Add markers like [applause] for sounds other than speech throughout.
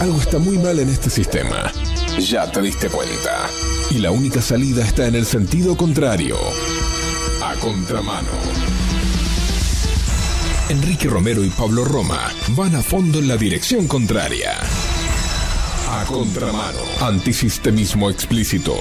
Algo está muy mal en este sistema. Ya te diste cuenta. Y la única salida está en el sentido contrario. A contramano. Enrique Romero y Pablo Roma van a fondo en la dirección contraria. A contramano. Antisistemismo explícito.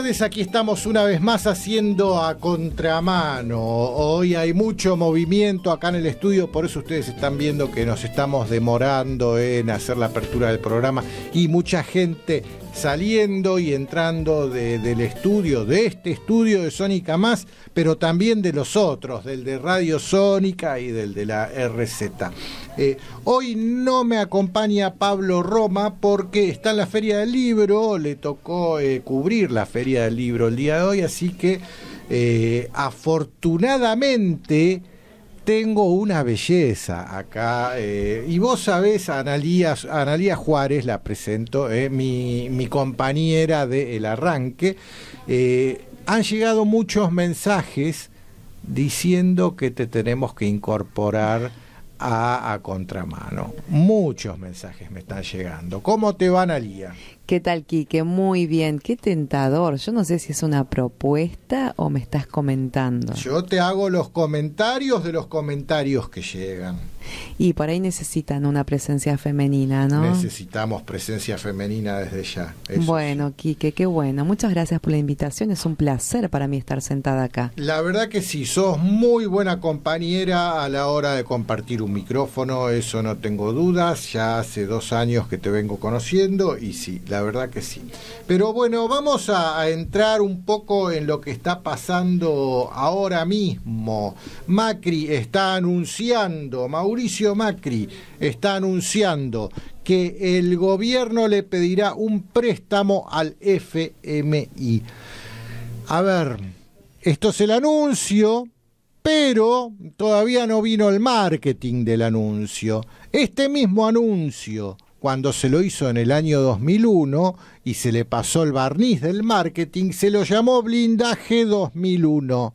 tardes, aquí estamos una vez más haciendo a contramano. Hoy hay mucho movimiento acá en el estudio, por eso ustedes están viendo que nos estamos demorando en hacer la apertura del programa y mucha gente saliendo y entrando del estudio, de este estudio de Sónica Más, pero también de los otros, del de Radio Sónica y del de la RZ. Eh, hoy no me acompaña Pablo Roma porque está en la Feria del Libro, le tocó eh, cubrir la Feria del Libro el día de hoy, así que eh, afortunadamente tengo una belleza acá. y vos sabés, Analía, Juárez, la presento, mi, compañera del el arranque. han llegado muchos mensajes diciendo que te tenemos que incorporar a, contramano. Muchos mensajes me están llegando. ¿Cómo te van, Alía? ¿Qué tal, Quique? Muy bien. Qué tentador. Yo no sé si es una propuesta o me estás comentando. Yo te hago los comentarios de los comentarios que llegan. Y por ahí necesitan una presencia femenina, ¿no? Necesitamos presencia femenina desde ya. bueno, Quique, qué bueno. Muchas gracias por la invitación. Es un placer para mí estar sentada acá. La verdad que sí, sos muy buena compañera a la hora de compartir un micrófono, eso no tengo dudas. Ya hace dos años que te vengo conociendo y sí, la la verdad que sí. Pero bueno, vamos a, a entrar un poco en lo que está pasando ahora mismo. Macri está anunciando, Mauricio Macri está anunciando que el gobierno le pedirá un préstamo al FMI. A ver, esto es el anuncio, pero todavía no vino el marketing del anuncio. Este mismo anuncio cuando se lo hizo en el año 2001 y se le pasó el barniz del marketing, se lo llamó blindaje 2001.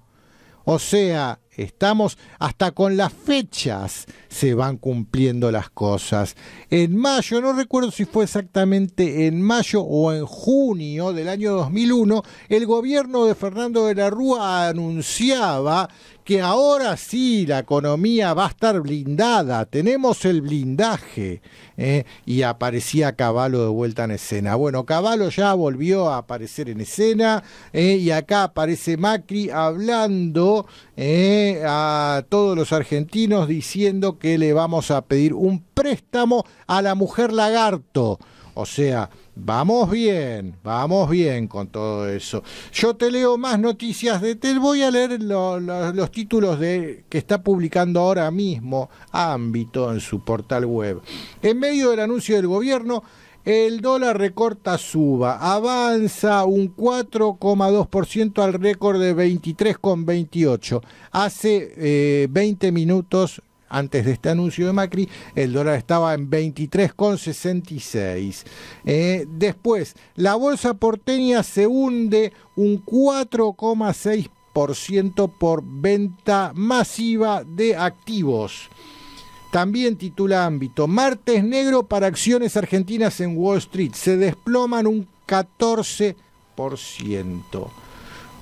O sea, estamos, hasta con las fechas se van cumpliendo las cosas. En mayo, no recuerdo si fue exactamente en mayo o en junio del año 2001, el gobierno de Fernando de la Rúa anunciaba que ahora sí la economía va a estar blindada, tenemos el blindaje. ¿eh? Y aparecía Caballo de vuelta en escena. Bueno, Caballo ya volvió a aparecer en escena ¿eh? y acá aparece Macri hablando. ¿eh? a todos los argentinos diciendo que le vamos a pedir un préstamo a la mujer lagarto. O sea, vamos bien, vamos bien con todo eso. Yo te leo más noticias de Tel. Voy a leer los títulos de, que está publicando ahora mismo Ámbito en su portal web. En medio del anuncio del gobierno, el dólar recorta suba, avanza un 4,2% al récord de 23,28. Hace 20 eh, minutos antes de este anuncio de Macri, el dólar estaba en 23,66. Eh, después, la bolsa porteña se hunde un 4,6% por venta masiva de activos. También titula ámbito, martes negro para acciones argentinas en Wall Street. Se desploman un 14%.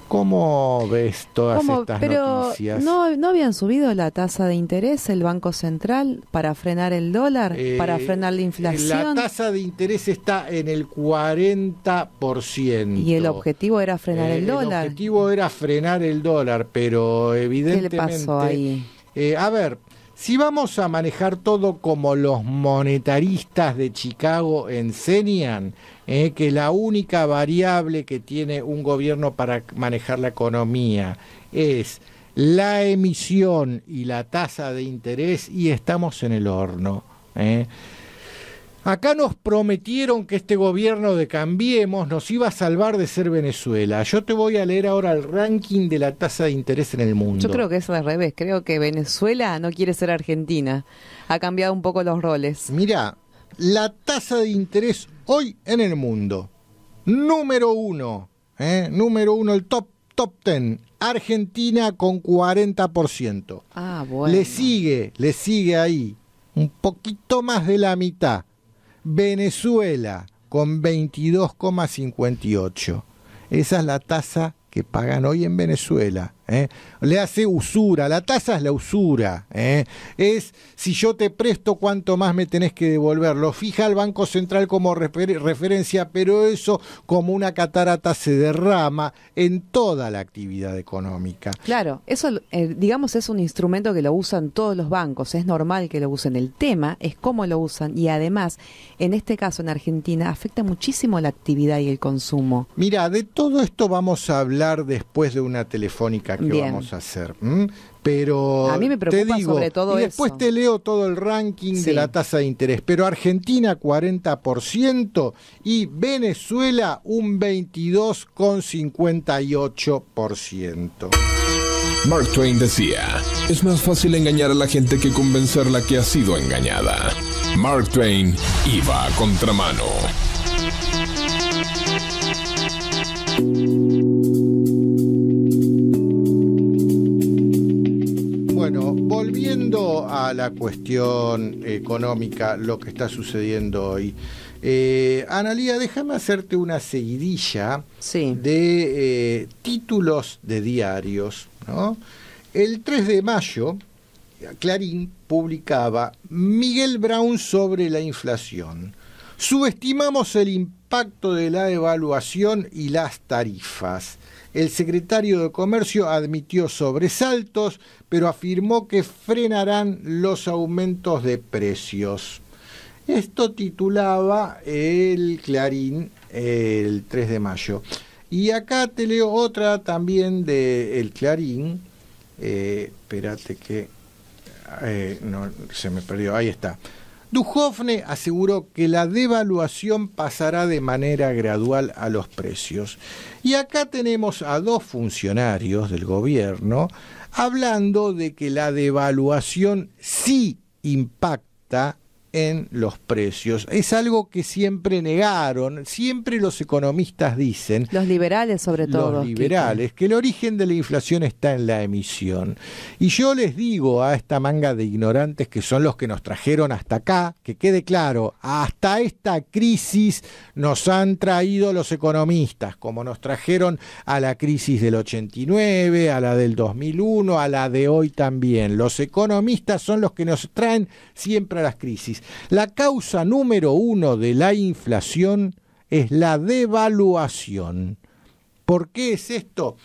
¿Cómo ves todas estas noticias? ¿no, habían subido la tasa de interés el Banco Central para frenar el dólar, para eh, frenar la inflación? La tasa de interés está en el 40%. Y el objetivo era frenar el eh, dólar. El objetivo era frenar el dólar, pero evidentemente... ¿Qué pasó ahí? Eh, a ver, si vamos a manejar todo como los monetaristas de Chicago enseñan, eh, que la única variable que tiene un gobierno para manejar la economía es la emisión y la tasa de interés, y estamos en el horno. Eh. Acá nos prometieron que este gobierno de Cambiemos nos iba a salvar de ser Venezuela. Yo te voy a leer ahora el ranking de la tasa de interés en el mundo. Yo creo que es al revés. Creo que Venezuela no quiere ser Argentina. Ha cambiado un poco los roles. Mira, la tasa de interés hoy en el mundo. Número uno. ¿eh? Número uno, el top, top ten. Argentina con 40%. Ah, bueno. Le sigue, le sigue ahí. Un poquito más de la mitad. Venezuela con 22,58. Esa es la tasa que pagan hoy en Venezuela. ¿eh? le hace usura, la tasa es la usura, ¿eh? es si yo te presto cuánto más me tenés que devolver, lo fija el Banco Central como referencia, pero eso como una catarata se derrama en toda la actividad económica. Claro, eso eh, digamos es un instrumento que lo usan todos los bancos, es normal que lo usen, el tema es cómo lo usan y además en este caso en Argentina afecta muchísimo la actividad y el consumo. Mira, de todo esto vamos a hablar después de una telefónica vamos a hacer. Pero a mí me preocupa te digo, sobre todo y después te leo todo el ranking de la tasa de interés, pero Argentina 40% y Venezuela un 22,58%. Mark Twain decía, es más fácil engañar a la gente que convencerla que ha sido engañada. Mark Twain iba a contramano. a la cuestión económica, lo que está sucediendo hoy. Eh, Analía, déjame hacerte una seguidilla de eh, títulos de diarios. El 3 de mayo, Clarín publicaba Miguel Brown sobre la inflación. Subestimamos el impacto de la evaluación y las tarifas. El secretario de Comercio admitió sobresaltos, pero afirmó que frenarán los aumentos de precios. Esto titulaba el Clarín el 3 de mayo. Y acá te leo otra también de El Clarín. Eh, espérate que... Eh, no, se me perdió. Ahí está. Dujovne aseguró que la devaluación pasará de manera gradual a los precios. Y acá tenemos a dos funcionarios del gobierno hablando de que la devaluación sí impacta en los precios. Es algo que siempre negaron, siempre los economistas dicen. Los liberales sobre todo. Los liberales, que el origen de la inflación está en la emisión. Y yo les digo a esta manga de ignorantes que son los que nos trajeron hasta acá, que quede claro, hasta esta crisis nos han traído los economistas, como nos trajeron a la crisis del 89, a la del 2001, a la de hoy también. Los economistas son los que nos traen siempre a las crisis. La causa número uno de la inflación es la devaluación. ¿Por qué es esto?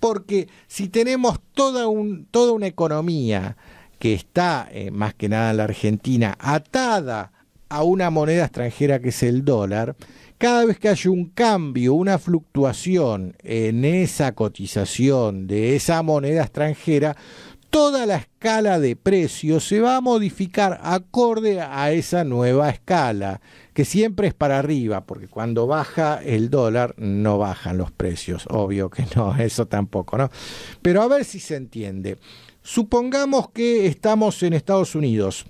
Porque si tenemos toda, una economía que está, eh, más que nada la Argentina, atada a una moneda extranjera que es el dólar, cada vez que hay un cambio, una fluctuación en esa cotización de esa moneda extranjera, toda la escala de precios se va a modificar acorde a esa nueva escala, que siempre es para arriba, porque cuando baja el dólar no bajan los precios, obvio que no, [laughs] eso tampoco, ¿no? Pero a ver si se entiende. Supongamos que estamos en Estados Unidos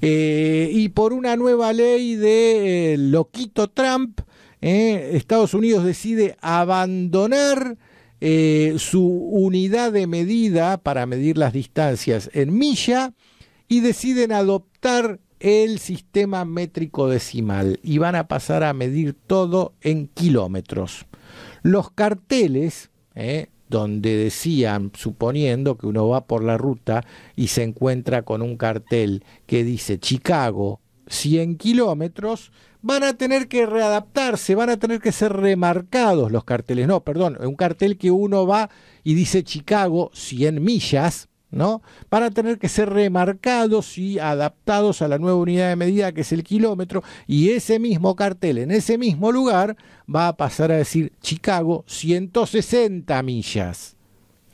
eh, y por una nueva ley de eh, loquito Trump, eh, Estados Unidos decide abandonar eh, su unidad de medida para medir las distancias en milla y deciden adoptar el sistema métrico decimal y van a pasar a medir todo en kilómetros. Los carteles, eh, donde decían, suponiendo que uno va por la ruta y se encuentra con un cartel que dice Chicago 100 kilómetros, van a tener que readaptarse, van a tener que ser remarcados los carteles. No, perdón, un cartel que uno va y dice Chicago 100 millas, ¿no? Van a tener que ser remarcados y adaptados a la nueva unidad de medida que es el kilómetro y ese mismo cartel en ese mismo lugar va a pasar a decir Chicago 160 millas.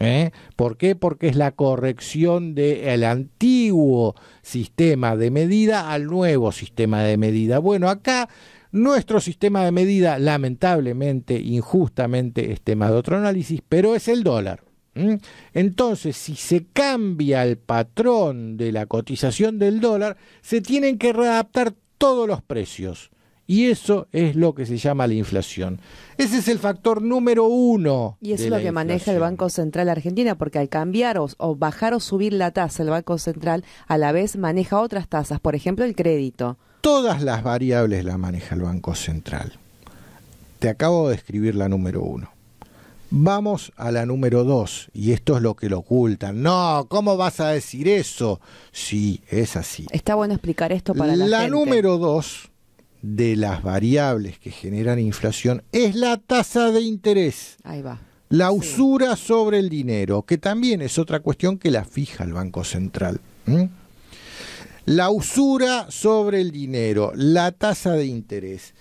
¿Eh? ¿Por qué? Porque es la corrección del antiguo sistema de medida al nuevo sistema de medida. Bueno, acá nuestro sistema de medida, lamentablemente, injustamente, es tema de otro análisis, pero es el dólar. Entonces, si se cambia el patrón de la cotización del dólar, se tienen que readaptar todos los precios. Y eso es lo que se llama la inflación. Ese es el factor número uno. Y eso es lo que maneja el Banco Central Argentina, porque al cambiar o, bajar o subir la tasa, el Banco Central a la vez maneja otras tasas, por ejemplo, el crédito. Todas las variables las maneja el Banco Central. Te acabo de escribir la número uno. Vamos a la número dos, y esto es lo que lo ocultan. No, ¿cómo vas a decir eso? Sí, es así. Está bueno explicar esto para la gente. La número dos de las variables que generan inflación es la tasa de interés. Ahí va. La usura sobre el dinero, que también es otra cuestión que la fija el Banco Central. La usura sobre el dinero, la tasa de interés.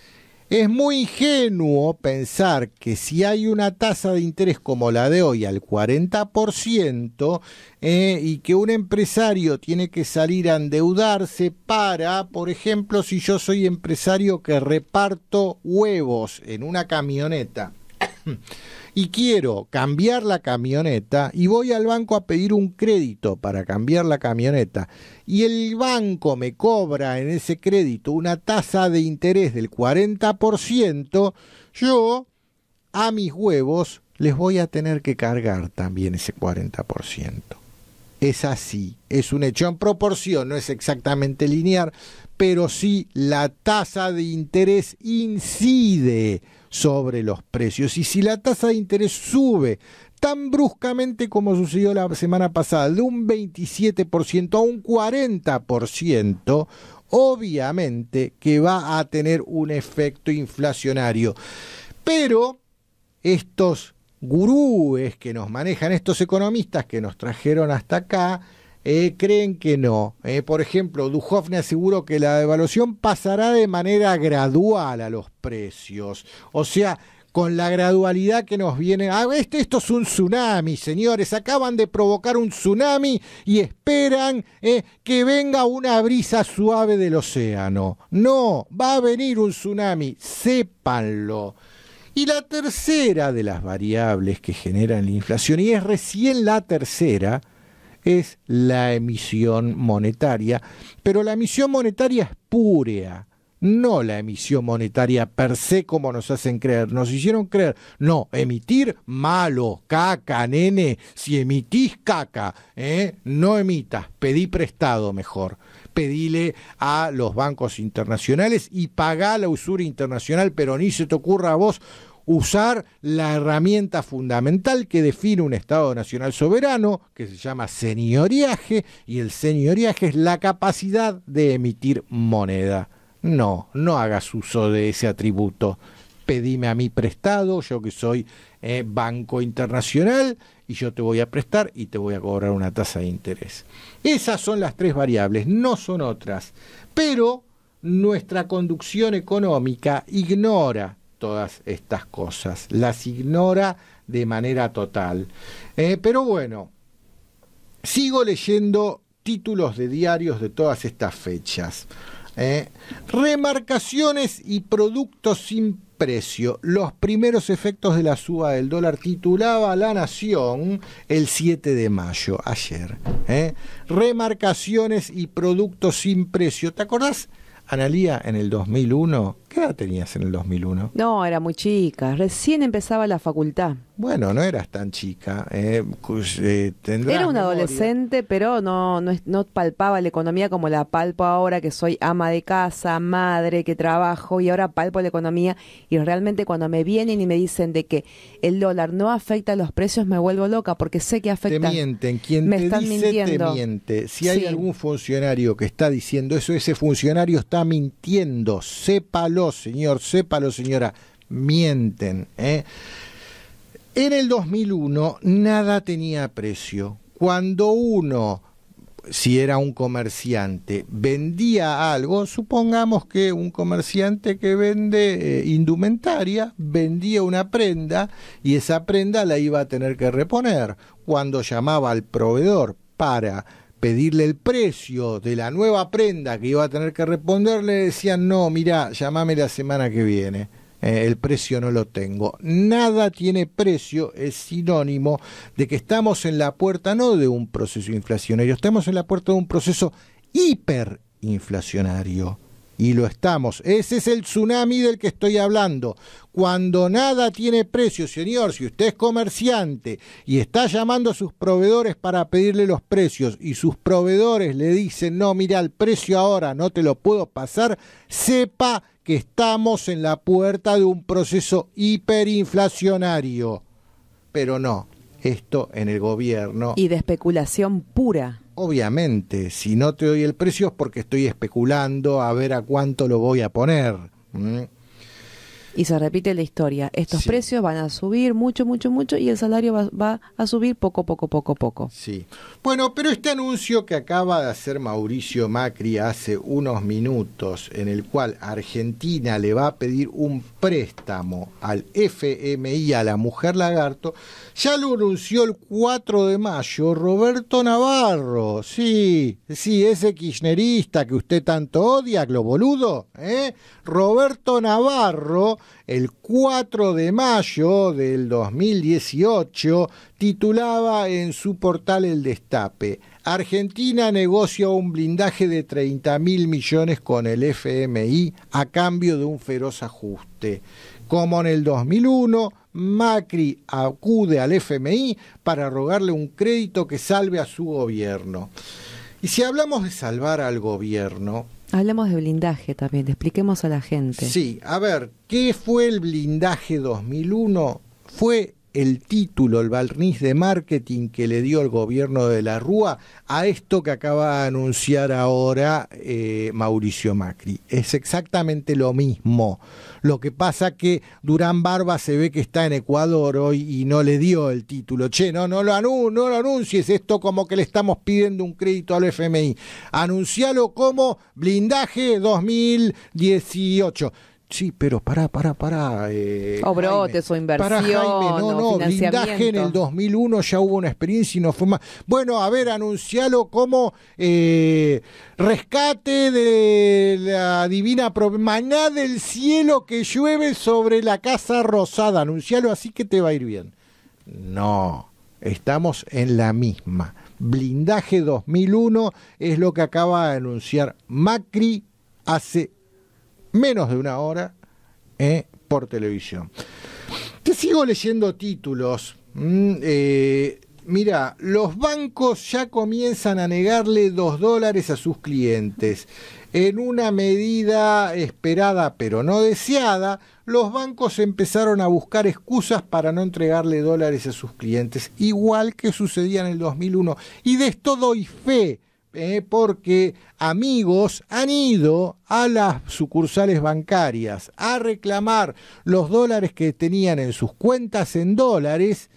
Es muy ingenuo pensar que si hay una tasa de interés como la de hoy al 40% eh, y que un empresario tiene que salir a endeudarse para, por ejemplo, si yo soy empresario que reparto huevos en una camioneta [coughs] y quiero cambiar la camioneta y voy al banco a pedir un crédito para cambiar la camioneta y el banco me cobra en ese crédito una tasa de interés del 40%, yo a mis huevos les voy a tener que cargar también ese 40%. Es así, es un hecho en proporción, no es exactamente lineal, pero sí la tasa de interés incide sobre los precios. Y si la tasa de interés sube tan bruscamente como sucedió la semana pasada, de un 27% a un 40%, obviamente que va a tener un efecto inflacionario. Pero estos gurúes que nos manejan, estos economistas que nos trajeron hasta acá, eh, creen que no. Eh, por ejemplo, me aseguró que la devaluación pasará de manera gradual a los precios. O sea, con la gradualidad que nos viene. Ah, este, esto es un tsunami, señores. Acaban de provocar un tsunami y esperan eh, que venga una brisa suave del océano. No, va a venir un tsunami, sépanlo. Y la tercera de las variables que generan la inflación, y es recién la tercera, es la emisión monetaria, pero la emisión monetaria es púrea, no la emisión monetaria per se como nos hacen creer, nos hicieron creer, no, emitir malo, caca, nene, si emitís caca, ¿eh? no emitas, pedí prestado mejor, pedile a los bancos internacionales y pagá la usura internacional, pero ni se te ocurra a vos usar la herramienta fundamental que define un Estado Nacional soberano, que se llama señoriaje, y el señoriaje es la capacidad de emitir moneda. No, no hagas uso de ese atributo. Pedime a mí prestado, yo que soy eh, banco internacional, y yo te voy a prestar y te voy a cobrar una tasa de interés. Esas son las tres variables, no son otras. Pero nuestra conducción económica ignora todas estas cosas, las ignora de manera total. Eh, pero bueno, sigo leyendo títulos de diarios de todas estas fechas. Eh. remarcaciones y productos sin precio. Los primeros efectos de la suba del dólar titulaba La Nación el 7 de mayo, ayer. Eh. Remarcaciones y productos sin precio. ¿Te acordás, Analía, en el 2001? ¿Qué edad tenías en el 2001? No, era muy chica. Recién empezaba la facultad. Bueno, no eras tan chica. Eh, pues, eh, era un adolescente, pero no, no, no, palpaba la economía como la palpo ahora, que soy ama de casa, madre, que trabajo, y ahora palpo la economía. Y realmente cuando me vienen y me dicen de que el dólar no afecta a los precios, me vuelvo loca, porque sé que afecta. Te mienten. Quien te están dice mintiendo. te miente. Si hay algún funcionario que está diciendo eso, ese funcionario está mintiendo. Sépalo señor, sépalo, señora. Mienten. ¿eh? En el 2001 nada tenía precio. Cuando uno, si era un comerciante, vendía algo, supongamos que un comerciante que vende eh, indumentaria vendía una prenda y esa prenda la iba a tener que reponer. Cuando llamaba al proveedor para pedirle el precio de la nueva prenda que iba a tener que responder, le decían, no, mira, llámame la semana que viene. Eh, el precio no lo tengo. Nada tiene precio, es sinónimo de que estamos en la puerta no de un proceso inflacionario, estamos en la puerta de un proceso hiperinflacionario. Y lo estamos. Ese es el tsunami del que estoy hablando. Cuando nada tiene precio, señor, si usted es comerciante y está llamando a sus proveedores para pedirle los precios y sus proveedores le dicen, no, mira, el precio ahora no te lo puedo pasar, sepa que estamos en la puerta de un proceso hiperinflacionario. Pero no, esto en el gobierno. Y de especulación pura. Obviamente, si no te doy el precio es porque estoy especulando a ver a cuánto lo voy a poner y se repite la historia. Estos precios van a subir mucho, mucho, mucho y el salario va, a subir poco, poco, poco, poco. Sí. Bueno, pero este anuncio que acaba de hacer Mauricio Macri hace unos minutos, en el cual Argentina le va a pedir un préstamo al FMI, a la mujer lagarto, ya lo anunció el 4 de mayo Roberto Navarro. Sí, sí, ese kirchnerista que usted tanto odia, lo boludo, ¿eh? Roberto Navarro el 4 de mayo del 2018, titulaba en su portal El Destape, Argentina negocia un blindaje de 30 mil millones con el FMI a cambio de un feroz ajuste. Como en el 2001, Macri acude al FMI para rogarle un crédito que salve a su gobierno. Y si hablamos de salvar al gobierno, Hablemos de blindaje también, expliquemos a la gente. Sí, a ver, ¿qué fue el blindaje 2001? Fue el título, el barniz de marketing que le dio el gobierno de la Rúa a esto que acaba de anunciar ahora eh, Mauricio Macri. Es exactamente lo mismo. Lo que pasa que Durán Barba se ve que está en Ecuador hoy y no le dio el título. Che, no, no lo, no lo anuncies, esto como que le estamos pidiendo un crédito al FMI. Anuncialo como blindaje 2018 sí, pero para para para eh, o oh, brotes o inversión. no, no, blindaje en el 2001 ya hubo una experiencia y no fue más. Bueno, a ver, anuncialo como eh, rescate de la divina maná del cielo que llueve sobre la casa rosada. Anuncialo así que te va a ir bien. No, estamos en la misma. Blindaje 2001 es lo que acaba de anunciar Macri hace menos de una hora eh, por televisión. Te sigo leyendo títulos. Mm, eh, mira, los bancos ya comienzan a negarle dos dólares a sus clientes. En una medida esperada pero no deseada, los bancos empezaron a buscar excusas para no entregarle dólares a sus clientes, igual que sucedía en el 2001. Y de esto doy fe eh, porque amigos han ido a las sucursales bancarias a reclamar los dólares que tenían en sus cuentas en dólares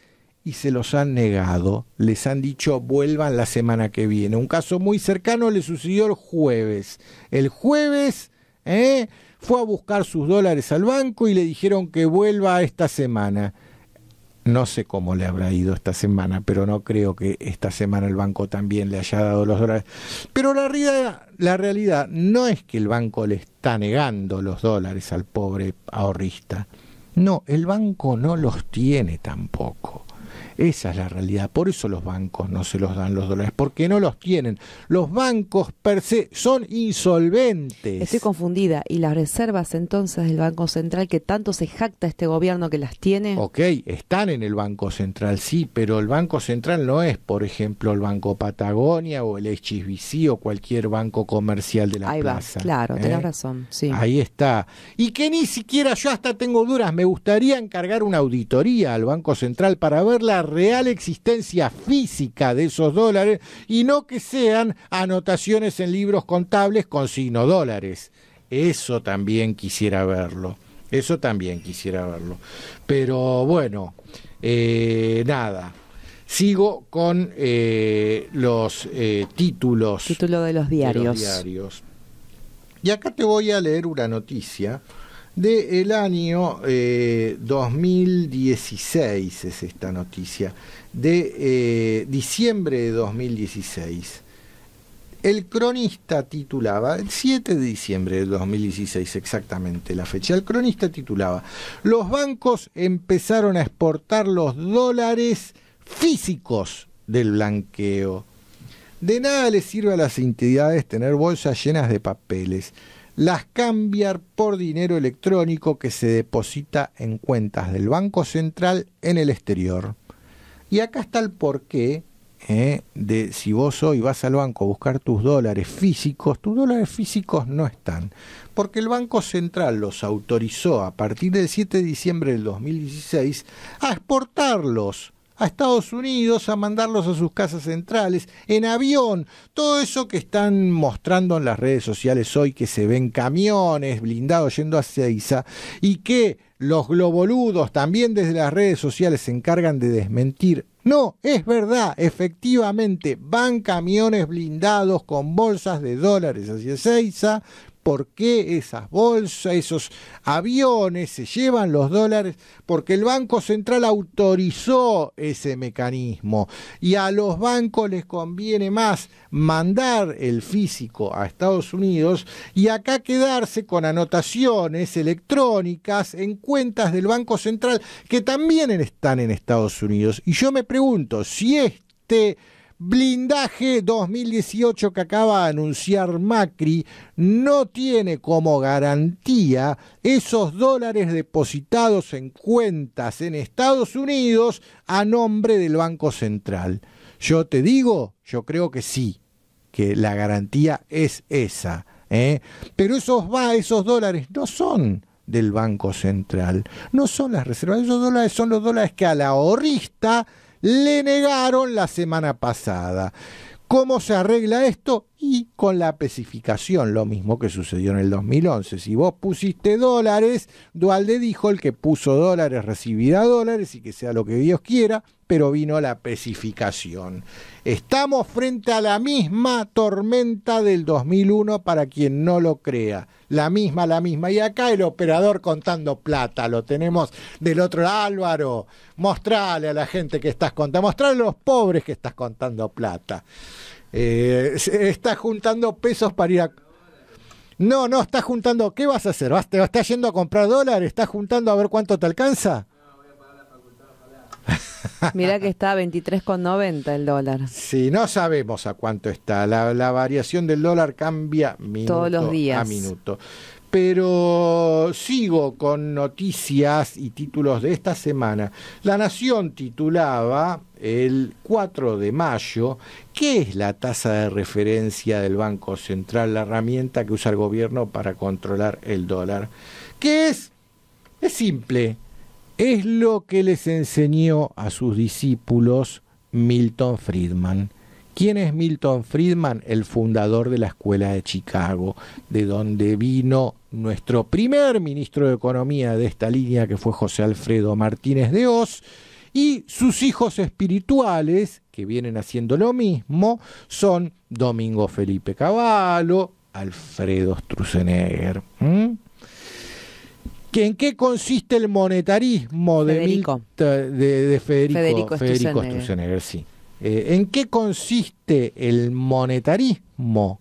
y se los han negado. Les han dicho vuelvan la semana que viene. Un caso muy cercano le sucedió el jueves. El jueves eh, fue a buscar sus dólares al banco y le dijeron que vuelva esta semana no sé cómo le habrá ido esta semana, pero no creo que esta semana el banco también le haya dado los dólares. Pero la realidad, la realidad no es que el banco le está negando los dólares al pobre ahorrista. No, el banco no los tiene tampoco. Esa es la realidad. Por eso los bancos no se los dan los dólares, porque no los tienen. Los bancos per se son insolventes. Estoy confundida. ¿Y las reservas entonces del Banco Central que tanto se jacta este gobierno que las tiene? Ok, están en el Banco Central, sí, pero el Banco Central no es, por ejemplo, el Banco Patagonia o el HSBC o cualquier banco comercial de la plaza. Va. Claro, tiene tenés ¿eh? razón. Sí. Ahí está. Y que ni siquiera yo hasta tengo dudas. Me gustaría encargar una auditoría al Banco Central para ver la real existencia física de esos dólares y no que sean anotaciones en libros contables con signo dólares. Eso también quisiera verlo. Eso también quisiera verlo. Pero bueno, eh, nada. Sigo con eh, los eh, títulos. Título De los diarios. Y acá te voy a leer una noticia del año 2016, eh, es esta noticia, de eh, diciembre de 2016. El cronista titulaba, el 7 de diciembre de 2016 exactamente la fecha, el cronista titulaba, los bancos empezaron a exportar los dólares físicos del blanqueo. De nada les sirve a las entidades tener bolsas llenas de papeles las cambiar por dinero electrónico que se deposita en cuentas del Banco Central en el exterior. Y acá está el porqué eh, de si vos hoy vas al banco a buscar tus dólares físicos, tus dólares físicos no están, porque el Banco Central los autorizó a partir del 7 de diciembre del 2016 a exportarlos a Estados Unidos, a mandarlos a sus casas centrales, en avión, todo eso que están mostrando en las redes sociales hoy, que se ven camiones blindados yendo hacia Isa y que los globoludos también desde las redes sociales se encargan de desmentir. No, es verdad, efectivamente, van camiones blindados con bolsas de dólares hacia Seiza, por qué esas bolsas, esos aviones se llevan los dólares, porque el Banco Central autorizó ese mecanismo y a los bancos les conviene más mandar el físico a Estados Unidos y acá quedarse con anotaciones electrónicas en cuentas del Banco Central que también están en Estados Unidos. Y yo me pregunto si este Blindaje 2018 que acaba de anunciar Macri no tiene como garantía esos dólares depositados en cuentas en Estados Unidos a nombre del Banco Central. Yo te digo, yo creo que sí, que la garantía es esa. ¿eh? Pero esos, va, esos dólares no son del Banco Central, no son las reservas, esos dólares son los dólares que la ahorrista le negaron la semana pasada. ¿Cómo se arregla esto? Y con la especificación, lo mismo que sucedió en el 2011. Si vos pusiste dólares, Dualde dijo, el que puso dólares recibirá dólares y que sea lo que Dios quiera pero vino la especificación. Estamos frente a la misma tormenta del 2001 para quien no lo crea. La misma, la misma. Y acá el operador contando plata, lo tenemos del otro lado. Álvaro, mostrale a la gente que estás contando, mostrale a los pobres que estás contando plata. Eh, estás juntando pesos para ir a... No, no, estás juntando... ¿Qué vas a hacer? ¿Vas, ¿Te estás yendo a comprar dólares? ¿Estás juntando a ver cuánto te alcanza? Mira que está a 23,90 el dólar. Sí, no sabemos a cuánto está. La, variación del dólar cambia minuto a minuto. Pero sigo con noticias y títulos de esta semana. La Nación titulaba el 4 de mayo, ¿qué es la tasa de referencia del Banco Central, la herramienta que usa el gobierno para controlar el dólar? ¿Qué es? Es simple, es lo que les enseñó a sus discípulos Milton Friedman. ¿Quién es Milton Friedman? El fundador de la Escuela de Chicago, de donde vino nuestro primer ministro de Economía de esta línea, que fue José Alfredo Martínez de Oz, y sus hijos espirituales, que vienen haciendo lo mismo, son Domingo Felipe Cavallo, Alfredo Struzenegger en qué consiste el monetarismo de Federico, de, eh, ¿En qué consiste el monetarismo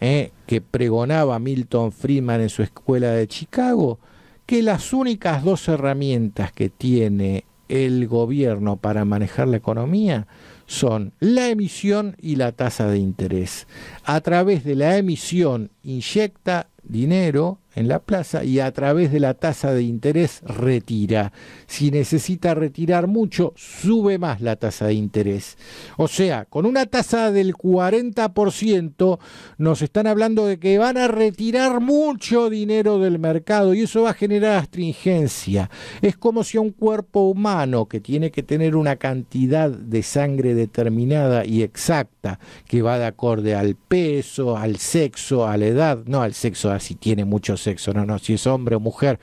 eh, que pregonaba Milton Friedman en su escuela de Chicago? Que las únicas dos herramientas que tiene el gobierno para manejar la economía son la emisión y la tasa de interés. A través de la emisión inyecta dinero en la plaza y a través de la tasa de interés retira. Si necesita retirar mucho, sube más la tasa de interés. O sea, con una tasa del 40%, nos están hablando de que van a retirar mucho dinero del mercado y eso va a generar astringencia. Es como si un cuerpo humano que tiene que tener una cantidad de sangre determinada y exacta, que va de acorde al peso, al sexo, a la edad, no al sexo así tiene muchos sexo, no, no, si es hombre o mujer.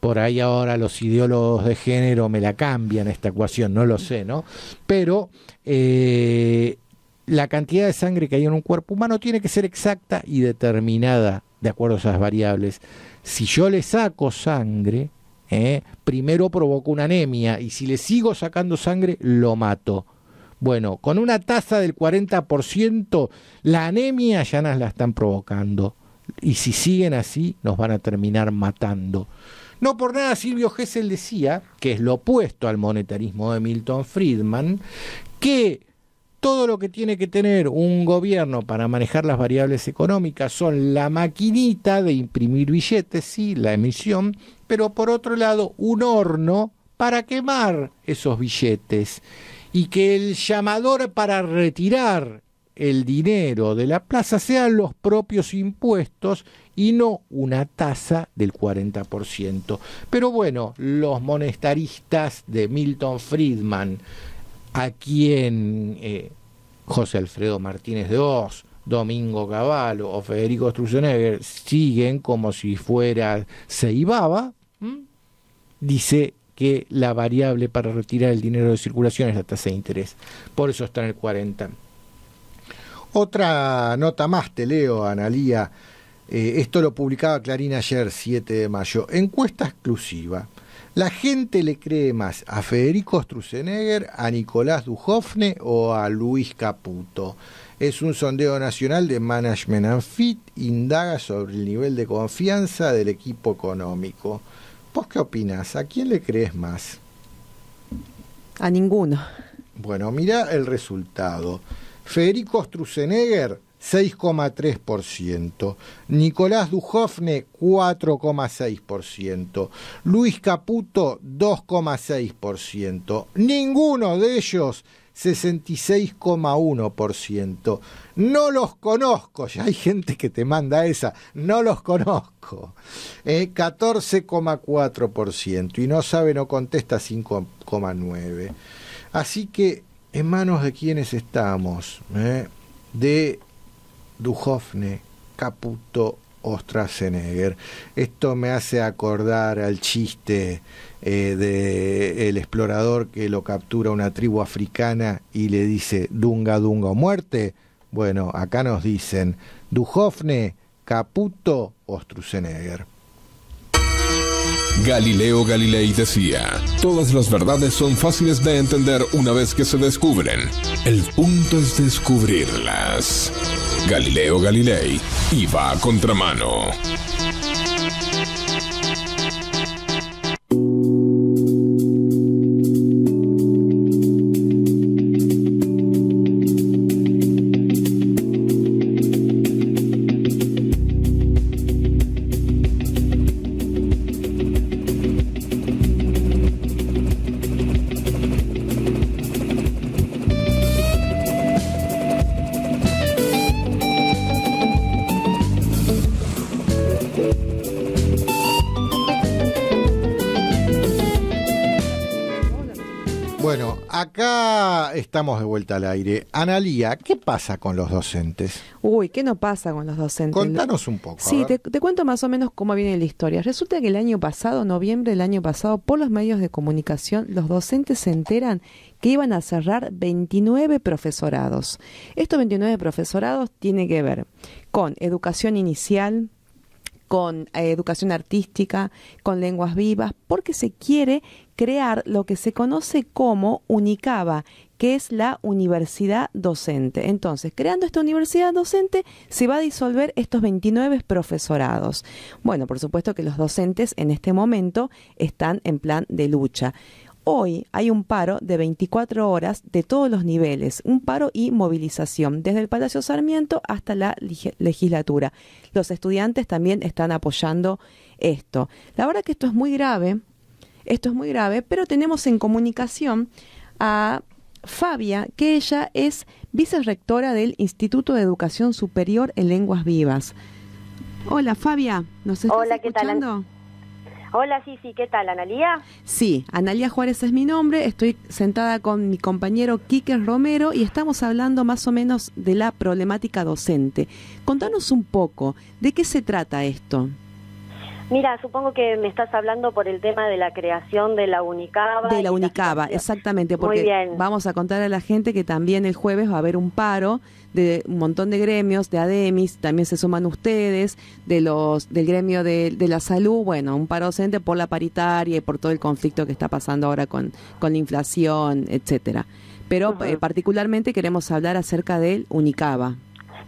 Por ahí ahora los ideólogos de género me la cambian esta ecuación, no lo sé, ¿no? Pero eh, la cantidad de sangre que hay en un cuerpo humano tiene que ser exacta y determinada de acuerdo a esas variables. Si yo le saco sangre, ¿eh? primero provoco una anemia y si le sigo sacando sangre, lo mato. Bueno, con una tasa del 40%, la anemia ya no la están provocando. Y si siguen así, nos van a terminar matando. No por nada Silvio Gesell decía, que es lo opuesto al monetarismo de Milton Friedman, que todo lo que tiene que tener un gobierno para manejar las variables económicas son la maquinita de imprimir billetes, sí, la emisión, pero por otro lado un horno para quemar esos billetes y que el llamador para retirar el dinero de la plaza sean los propios impuestos y no una tasa del 40%. Pero bueno, los monetaristas de Milton Friedman, a quien eh, José Alfredo Martínez de Domingo Cavallo o Federico Sturzenegger siguen como si fuera Ceibaba, dice que la variable para retirar el dinero de circulación es la tasa de interés. Por eso está en el 40%. Otra nota más te leo, Analía. Eh, esto lo publicaba Clarín ayer, 7 de mayo. Encuesta exclusiva. ¿La gente le cree más a Federico Struzenegger, a Nicolás Dujofne o a Luis Caputo? Es un sondeo nacional de Management and Fit, indaga sobre el nivel de confianza del equipo económico. ¿Vos qué opinás? ¿A quién le crees más? A ninguno. Bueno, mira el resultado. Federico Struzenegger, 6,3%, Nicolás Dujofne 4,6%, Luis Caputo 2,6%, ninguno de ellos 66,1%. No los conozco, ya hay gente que te manda esa, no los conozco. 14,4% eh, y no sabe, no contesta 5,9%. Así que en manos de quienes estamos, ¿eh? de Duhovne, Caputo, Ostrasenegger. Esto me hace acordar al chiste del eh, de el explorador que lo captura una tribu africana y le dice Dunga Dunga o muerte. Bueno, acá nos dicen Duhovne, Caputo, Ostrasenegger. Galileo Galilei decía, todas las verdades son fáciles de entender una vez que se descubren. El punto es descubrirlas. Galileo Galilei iba a contramano. Bueno, acá estamos de vuelta al aire. Analía, ¿qué pasa con los docentes? Uy, ¿qué no pasa con los docentes? Contanos un poco. Sí, te, cuento más o menos cómo viene la historia. Resulta que el año pasado, noviembre del año pasado, por los medios de comunicación, los docentes se enteran que iban a cerrar 29 profesorados. Estos 29 profesorados tienen que ver con educación inicial, con eh, educación artística, con lenguas vivas, porque se quiere crear lo que se conoce como Unicaba, que es la universidad docente. Entonces, creando esta universidad docente, se va a disolver estos 29 profesorados. Bueno, por supuesto que los docentes en este momento están en plan de lucha. Hoy hay un paro de 24 horas de todos los niveles, un paro y movilización, desde el Palacio Sarmiento hasta la legislatura. Los estudiantes también están apoyando esto. La verdad que esto es muy grave esto es muy grave, pero tenemos en comunicación a Fabia, que ella es vicerrectora del Instituto de Educación Superior en Lenguas Vivas. Hola, Fabia, ¿nos estás Hola, ¿qué tal? Hola, sí, sí, ¿qué tal, Analía? Sí, Analía Juárez es mi nombre, estoy sentada con mi compañero Quique Romero y estamos hablando más o menos de la problemática docente. Contanos un poco, ¿de qué se trata esto? Mira, supongo que me estás hablando por el tema de la creación de la Unicaba. De la Unicaba, exactamente, porque vamos a contar a la gente que también el jueves va a haber un paro de un montón de gremios, de ADEMIS, también se suman ustedes, de los del gremio de, la salud, bueno, un paro docente por la paritaria y por todo el conflicto que está pasando ahora con, con la inflación, etcétera. Pero eh, particularmente queremos hablar acerca del Unicaba.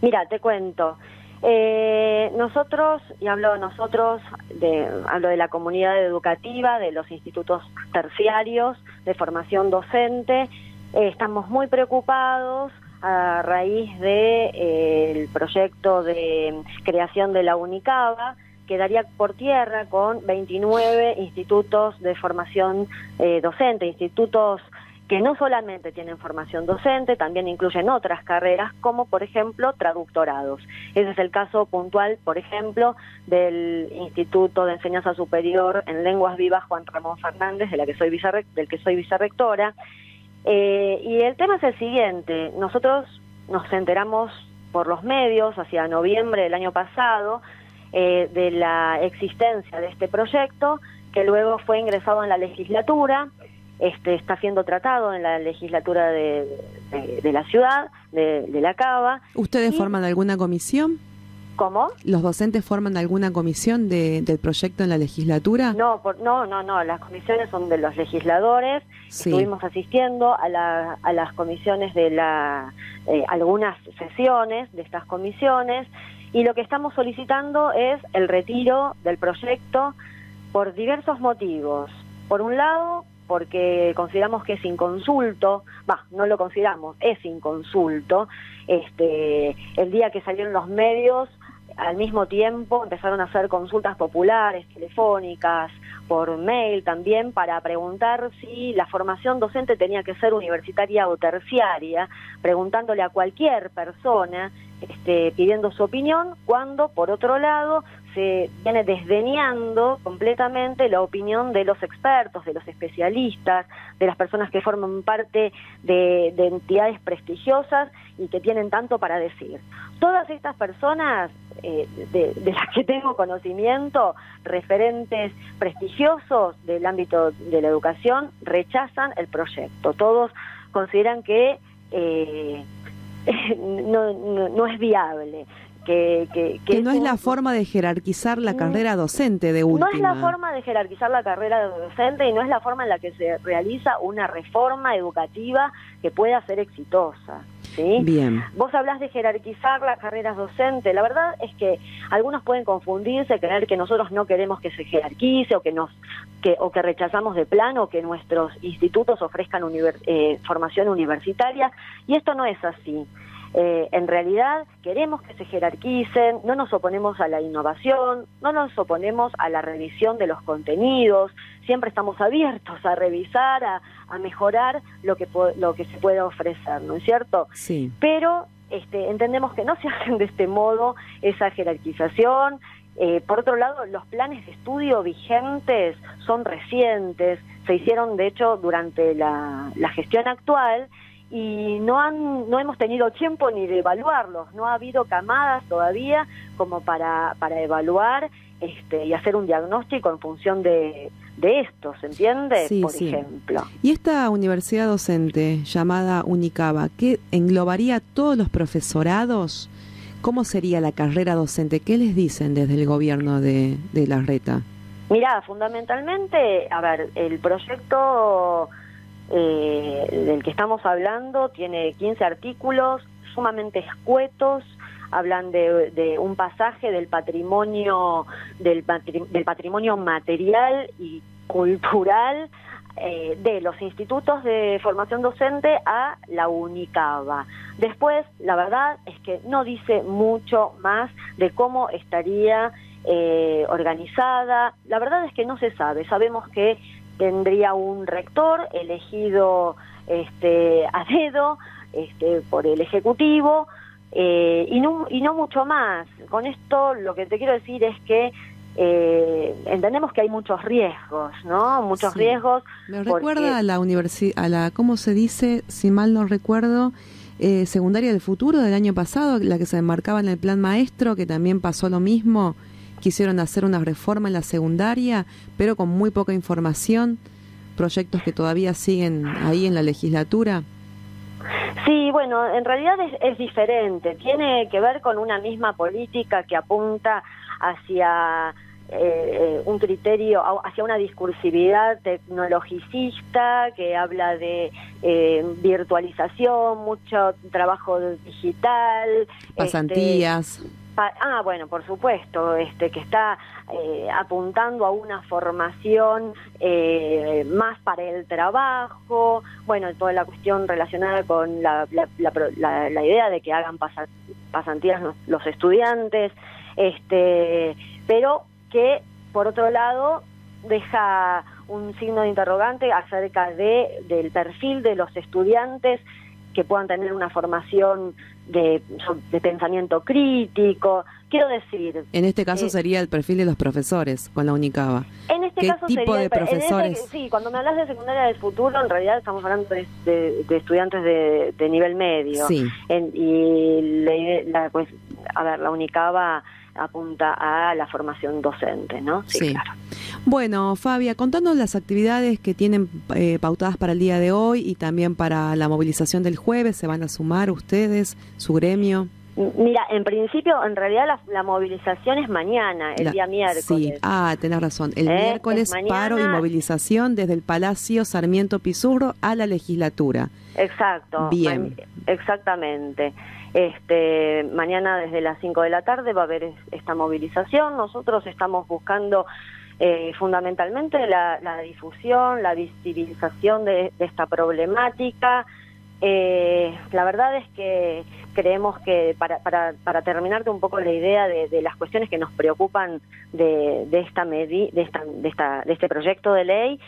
Mira, te cuento. Eh, nosotros, y hablo de nosotros, de, hablo de la comunidad educativa, de los institutos terciarios de formación docente, eh, estamos muy preocupados a raíz del de, eh, proyecto de creación de la UNICABA, quedaría por tierra con 29 institutos de formación eh, docente, institutos que no solamente tienen formación docente, también incluyen otras carreras, como por ejemplo traductorados. Ese es el caso puntual, por ejemplo, del Instituto de Enseñanza Superior en Lenguas Vivas Juan Ramón Fernández, de la que soy del que soy vicerrectora. Eh, y el tema es el siguiente, nosotros nos enteramos por los medios hacia noviembre del año pasado eh, de la existencia de este proyecto, que luego fue ingresado en la legislatura este, está siendo tratado en la legislatura de, la ciudad, de, la Cava. ¿Ustedes forman alguna comisión? ¿Cómo? ¿Los docentes forman alguna comisión del proyecto en la legislatura? No, no, no, no, las comisiones son de los legisladores, estuvimos asistiendo a, las comisiones de la, eh, algunas sesiones de estas comisiones y lo que estamos solicitando es el retiro del proyecto por diversos motivos. Por un lado, porque consideramos que es inconsulto, va, no lo consideramos, es inconsulto. Este, el día que salieron los medios, al mismo tiempo empezaron a hacer consultas populares, telefónicas, por mail también, para preguntar si la formación docente tenía que ser universitaria o terciaria, preguntándole a cualquier persona, este, pidiendo su opinión, cuando, por otro lado, se viene desdeñando completamente la opinión de los expertos, de los especialistas, de las personas que forman parte de, entidades prestigiosas y que tienen tanto para decir. Todas estas personas eh, de, las que tengo conocimiento, referentes prestigiosos del ámbito de la educación, rechazan el proyecto. Todos consideran que eh, [laughs] no es viable que, no es, la forma de jerarquizar la mm. carrera docente de última. No es la forma de jerarquizar la carrera docente y no es la forma en la que se realiza una reforma educativa que pueda ser exitosa. Bien. Vos hablas de jerarquizar las carreras docentes. La verdad es que algunos pueden confundirse, creer que nosotros no queremos que se jerarquice o que nos o que rechazamos de plano que nuestros institutos ofrezcan eh, formación universitaria y esto no es así. Eh, en realidad queremos que se jerarquicen, no nos oponemos a la innovación, no nos oponemos a la revisión de los contenidos, siempre estamos abiertos a revisar, a, mejorar lo que, lo que se pueda ofrecer, ¿no es cierto? Sí. Pero este, entendemos que no se [laughs] hacen de este modo esa jerarquización. Eh, por otro lado, los planes de estudio vigentes son recientes, se hicieron de hecho durante la gestión actual y no, han, no hemos tenido tiempo ni de evaluarlos, no ha habido camadas todavía como para, para evaluar este, y hacer un diagnóstico en función de, de esto, ¿se entiende? Sí, Por ejemplo. Y esta universidad docente llamada Unicaba, ¿qué englobaría todos los profesorados, ¿cómo sería la carrera docente? ¿Qué les dicen desde el gobierno de, de la reta? Mirá, fundamentalmente, a ver, el proyecto eh, del que estamos hablando tiene 15 artículos sumamente escuetos, hablan de, un pasaje del patrimonio, del, del patrimonio material y cultural eh, de los institutos de formación docente a la UNICABA. Después, la verdad es que no dice mucho más de cómo estaría eh, organizada. La verdad es que no se sabe. Sabemos que tendría un rector elegido este, a dedo este, por el Ejecutivo eh, y, no, mucho más. Con esto lo que te quiero decir es que eh, entendemos que hay muchos riesgos, ¿no? Muchos riesgos. Me recuerda a la universidad, a la, ¿cómo se dice? Si mal no recuerdo, eh, secundaria del futuro del año pasado, la que se enmarcaba en el plan maestro, que también pasó lo mismo quisieron hacer una reforma en la secundaria, pero con muy poca información, proyectos que todavía siguen ahí en la legislatura. Sí, bueno, en realidad es, diferente, tiene que ver con una misma política que apunta hacia eh, un criterio hacia una discursividad tecnologicista que habla de eh, virtualización, mucho trabajo digital, este, pasantías. Ah, bueno, por supuesto, este, que está eh, apuntando a una formación eh, más para el trabajo, bueno, toda la cuestión relacionada con la, idea de que hagan pasantías los, los, estudiantes, este, pero que, por otro lado, deja un signo de interrogante acerca de, del perfil de los estudiantes que puedan tener una formación de, pensamiento crítico. Quiero decir... En este caso eh, sería el perfil de los profesores con la UNICABA. En este ¿Qué caso tipo sería, de este profesores? sí, cuando me hablas de secundaria del futuro, en realidad estamos hablando de, estudiantes de, nivel medio. Sí. y la, la, pues, a ver, la UNICABA apunta a la formación docente, ¿no? Sí, claro. Bueno, Fabia, contanos las actividades que tienen eh, pautadas para el día de hoy y también para la movilización del jueves. ¿Se van a sumar ustedes, su gremio? Mira, en principio, en realidad la, movilización es mañana, el día miércoles. Sí, ah, tenés razón. El ¿Eh? miércoles paro y movilización desde el Palacio Sarmiento Pizurro a la legislatura. Exacto. Bien. Exactamente. Este, mañana desde las 5 de la tarde va a haber esta movilización. Nosotros estamos buscando eh, fundamentalmente la, difusión, la visibilización de, esta problemática. Eh, la verdad es que creemos que para, para, para terminarte un poco la idea de, las cuestiones que nos preocupan de, esta, de, de, este proyecto de ley,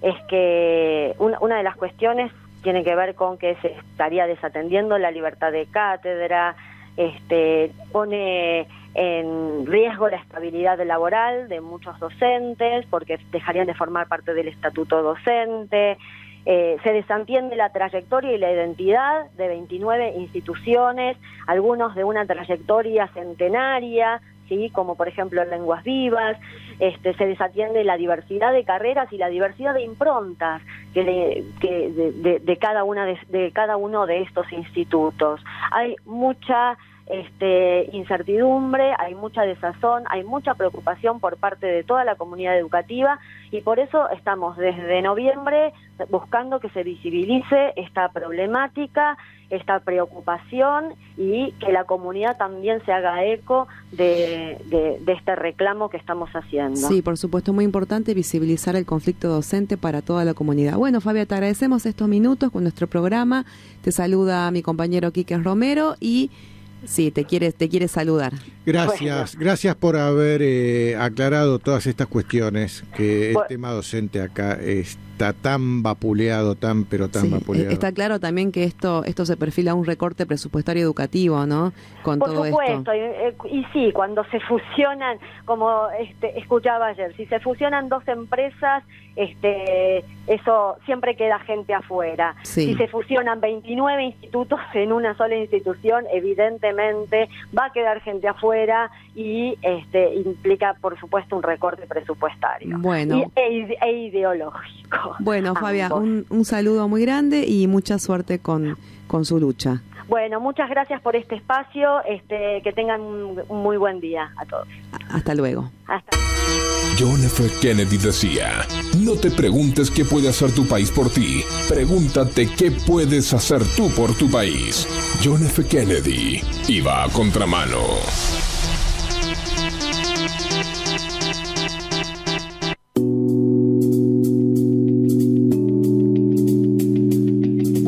es que una, una de las cuestiones tiene que ver con que se estaría desatendiendo la libertad de cátedra, este, pone en riesgo la estabilidad laboral de muchos docentes porque dejarían de formar parte del estatuto docente, eh, se desentiende la trayectoria y la identidad de 29 instituciones, algunos de una trayectoria centenaria, como por ejemplo lenguas vivas, este, se desatiende la diversidad de carreras y la diversidad de improntas de, cada una de, cada uno de estos institutos. Hay mucha este, incertidumbre, hay mucha desazón, hay mucha preocupación por parte de toda la comunidad educativa y por eso estamos desde noviembre buscando que se visibilice esta problemática esta preocupación y que la comunidad también se haga eco de, este reclamo que estamos haciendo. Sí, por supuesto, muy importante visibilizar el conflicto docente para toda la comunidad. Bueno, Fabia, te agradecemos estos minutos con nuestro programa. Te saluda mi compañero Quique Romero y... Sí, te quiere, te quiere saludar. Gracias, gracias por haber eh, aclarado todas estas cuestiones, que el tema docente acá es este, está tan vapuleado, tan pero tan vapuleado. Está claro también que esto esto se perfila un recorte presupuestario educativo, ¿no? Con Por todo supuesto, Y, eh, y, sí, cuando se fusionan, como este, escuchaba ayer, si se fusionan dos empresas, este, eso siempre queda gente afuera. Si se fusionan 29 institutos [laughs] en una sola institución, evidentemente va a quedar gente afuera y este, implica, por supuesto, un recorte presupuestario bueno. E, e ideológico. Bueno, Fabia, un, un, saludo muy grande y mucha suerte con, con su lucha. Bueno, muchas gracias por este espacio. Este, que tengan un, muy buen día a todos. Hasta luego. Hasta. John F. Kennedy decía, no te preguntes qué puede hacer tu país por ti, pregúntate qué puedes hacer tú por tu país. John F. Kennedy iba a contramano.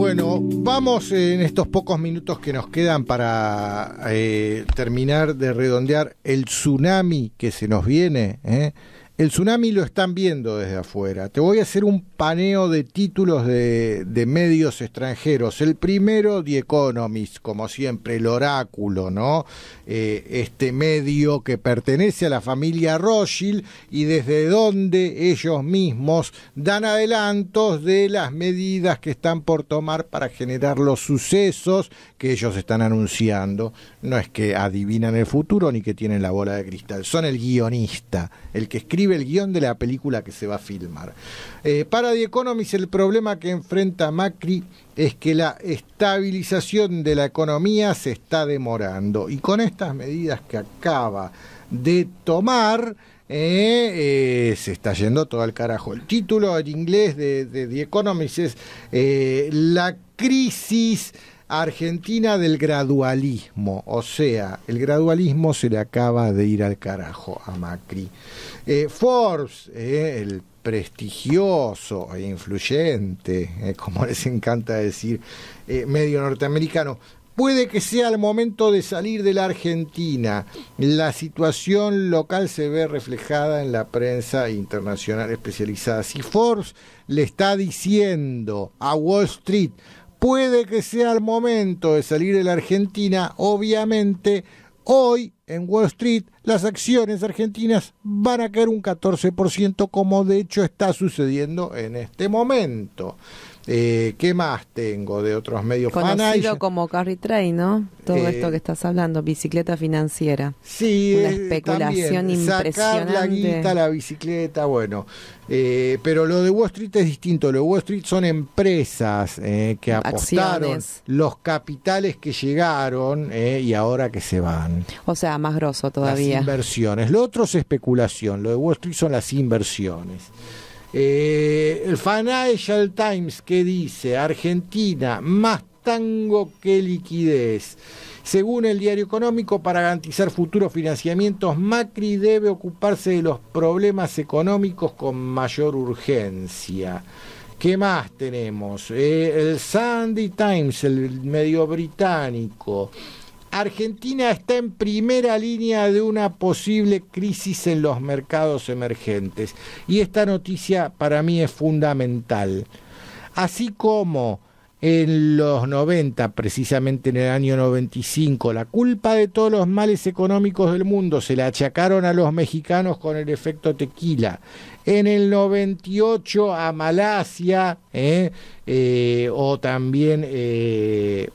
Bueno, vamos eh, en estos pocos minutos que nos quedan para eh, terminar de redondear el tsunami que se nos viene. Eh, el tsunami lo están viendo desde afuera. Te voy a hacer un paneo de títulos de, medios extranjeros. El primero, The Economist, como siempre, el oráculo, ¿no? Eh, este medio que pertenece a la familia Rothschild y desde donde ellos mismos dan adelantos de las medidas que están por tomar para generar los sucesos que ellos están anunciando. No es que adivinan el futuro ni que tienen la bola de cristal, son el guionista, el que escribe el guión de la película que se va a filmar. Eh, para The Economist el problema que enfrenta Macri es que la estabilización de la economía se está demorando y con estas medidas que acaba de tomar eh, eh, se está yendo todo al carajo. El título en inglés de, de The Economist es La crisis Argentina del gradualismo, o sea, el gradualismo se le acaba de ir al carajo a Macri. Eh, Forbes, eh, el prestigioso e influyente, eh, como [laughs] les encanta decir, medio norteamericano, Puede que sea el momento de salir de la Argentina. La situación local se ve reflejada en la prensa internacional especializada. Si Forbes le está diciendo a Wall Street puede que sea el momento de salir de la Argentina, obviamente hoy en Wall Street las acciones argentinas van a caer un 14% como de hecho está sucediendo en este momento. Eh, ¿Qué más tengo de otros medios? Ah, Conocido como Carry Trade, ¿no? Todo eh, esto que estás hablando, bicicleta financiera. Sí, una eh, especulación impresionante. la guita, la bicicleta, bueno. pero lo de Wall Street es distinto. Lo de Wall Street son empresas que apostaron los capitales que llegaron y ahora que se van. O sea, más grosso todavía. Las inversiones. Lo otro es especulación. Lo de Wall Street son las inversiones. Eh, el Financial Times que dice Argentina más tango que liquidez. Según el diario económico, para garantizar futuros financiamientos, Macri debe ocuparse de los problemas económicos con mayor urgencia. ¿Qué más tenemos? Eh, el Sunday Times, el medio británico. Argentina está en primera línea de una posible crisis en los mercados emergentes. Y esta noticia para mí es fundamental. Así como en los 90, precisamente en el año 95, la culpa de todos los males económicos del mundo se la achacaron a los mexicanos con el efecto tequila. En el 98 a Malasia, ¿eh? Eh, o también... Eh,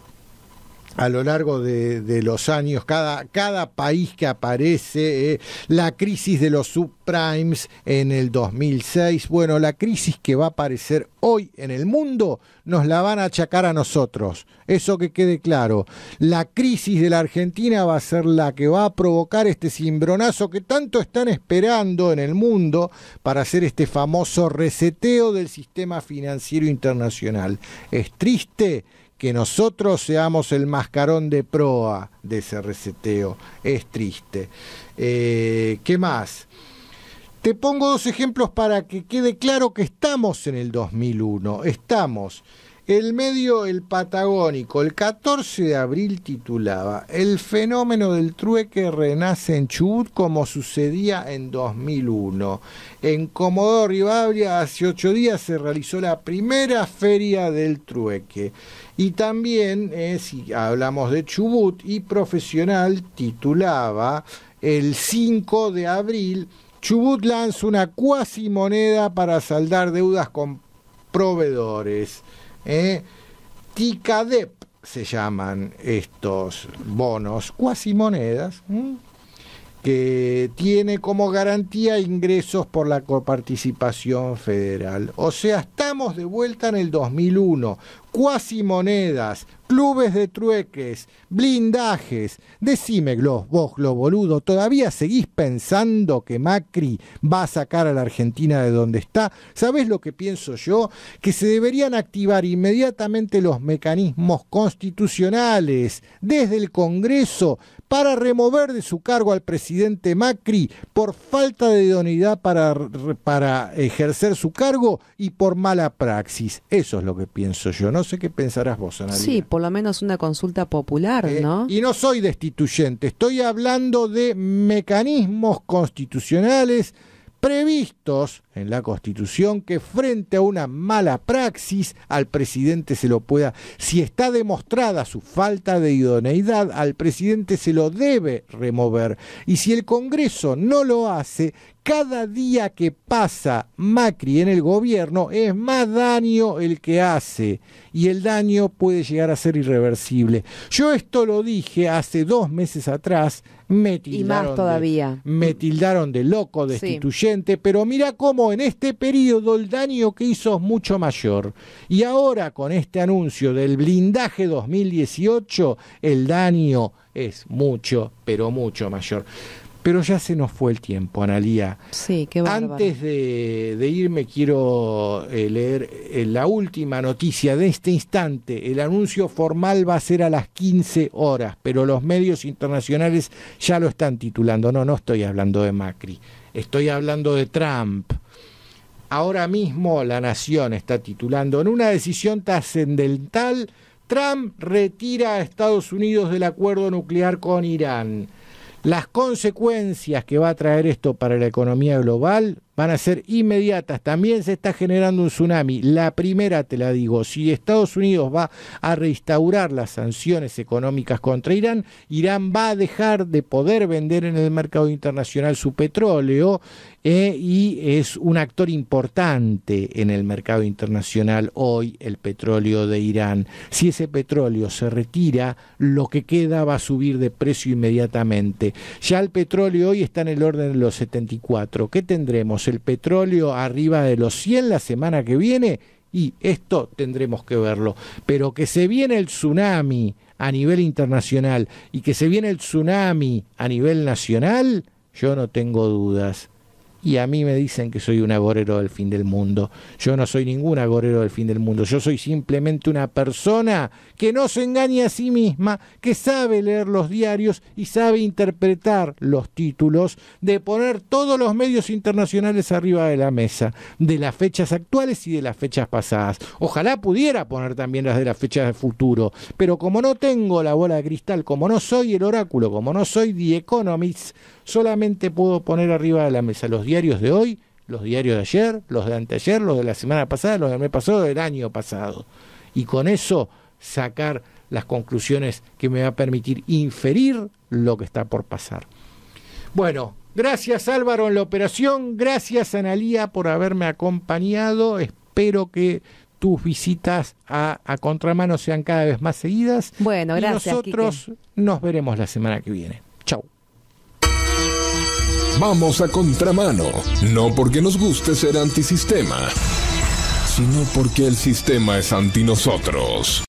a lo largo de, los años, cada, cada país que aparece, eh, la crisis de los subprimes en el 2006, bueno, la crisis que va a aparecer hoy en el mundo, nos la van a achacar a nosotros, eso que quede claro. La crisis de la Argentina va a ser la que va a provocar este cimbronazo que tanto están esperando en el mundo para hacer este famoso reseteo del sistema financiero internacional. Es triste que nosotros seamos el mascarón de proa de ese reseteo. Es triste. Eh, ¿Qué más? Te pongo dos ejemplos para que quede claro que estamos en el 2001. Estamos el medio El Patagónico, el 14 de abril, titulaba El fenómeno del trueque renace en Chubut como sucedía en 2001. En Comodoro Rivadavia, hace ocho días, se realizó la primera feria del trueque. Y también, si hablamos de Chubut y profesional, titulaba el 5 de abril. Chubut lanza una cuasi moneda para saldar deudas con proveedores. ¿eh? Ticadep se llaman estos bonos, cuasi monedas, que tiene como garantía ingresos por la coparticipación federal. O sea, estamos de vuelta en el 2001, cuasi monedas, clubes de trueques, blindajes. Decime, vos, lo boludo, ¿todavía seguís pensando que Macri va a sacar a la Argentina de donde está? ¿Sabés lo que pienso yo? Que se deberían activar inmediatamente los mecanismos constitucionales desde el Congreso para remover de su cargo al presidente Macri por falta de idoneidad para, para ejercer su cargo y por mala praxis. Eso es lo que pienso yo. No sé qué pensarás vos, Ana. Sí, por lo menos una consulta popular, eh, ¿no? Y no soy destituyente, estoy hablando de mecanismos constitucionales previstos en la Constitución que frente a una mala praxis al presidente se lo pueda, si está demostrada su falta de idoneidad, al presidente se lo debe remover. Y si el Congreso no lo hace, cada día que pasa Macri en el gobierno es más daño el que hace y el daño puede llegar a ser irreversible. Yo esto lo dije hace dos meses atrás, me tildaron, De, de loco, destituyente, pero mira cómo en este periodo el daño que hizo es mucho mayor. Y ahora con este anuncio del blindaje 2018, el daño es mucho, pero mucho mayor. Pero ya se nos fue el tiempo, Analía. Sí, qué Antes de, irme, quiero eh, leer eh, la última noticia de este instante. El anuncio formal va a ser a las 15 horas, pero los medios internacionales ya lo están titulando. No, no estoy hablando de Macri, estoy hablando de Trump. Ahora mismo la nación está titulando en una decisión trascendental, Trump retira a Estados Unidos del acuerdo nuclear con Irán. Las consecuencias que va a traer esto para la economía global van a ser inmediatas. También se está generando un tsunami. La primera, te la digo, si Estados Unidos va a reinstaurar las sanciones económicas contra Irán, Irán va a dejar de poder vender en el mercado internacional su petróleo eh, y es un actor importante en el mercado internacional hoy, el petróleo de Irán. Si ese petróleo se retira, lo que queda va a subir de precio inmediatamente. Ya el petróleo hoy está en el orden de los 74. ¿Qué tendremos? ¿El petróleo arriba de los 100 la semana que viene? Y esto tendremos que verlo. Pero que se viene el tsunami a nivel internacional y que se viene el tsunami a nivel nacional, yo no tengo dudas y a mí me dicen que soy un agorero del fin del mundo. Yo no soy ningún agorero del fin del mundo, yo soy simplemente una persona que no se engaña a sí misma, que sabe leer los diarios y sabe interpretar los títulos, de poner todos los medios internacionales arriba de la mesa, de las fechas actuales y de las fechas pasadas. Ojalá pudiera poner también las de las fechas de futuro, pero como no tengo la bola de cristal, como no soy el oráculo, como no soy The Economist, solamente puedo poner arriba de la mesa los diarios diarios de hoy, los diarios de ayer, los de anteayer, los de la semana pasada, los del mes pasado, del año pasado. Y con eso sacar las conclusiones que me va a permitir inferir lo que está por pasar. Bueno, gracias Álvaro en la operación, gracias Analía por haberme acompañado, espero que tus visitas a, Contramano sean cada vez más seguidas. Bueno, gracias. nosotros nos veremos la semana que viene. Vamos a contramano, no porque nos guste ser antisistema, sino porque el sistema es anti nosotros.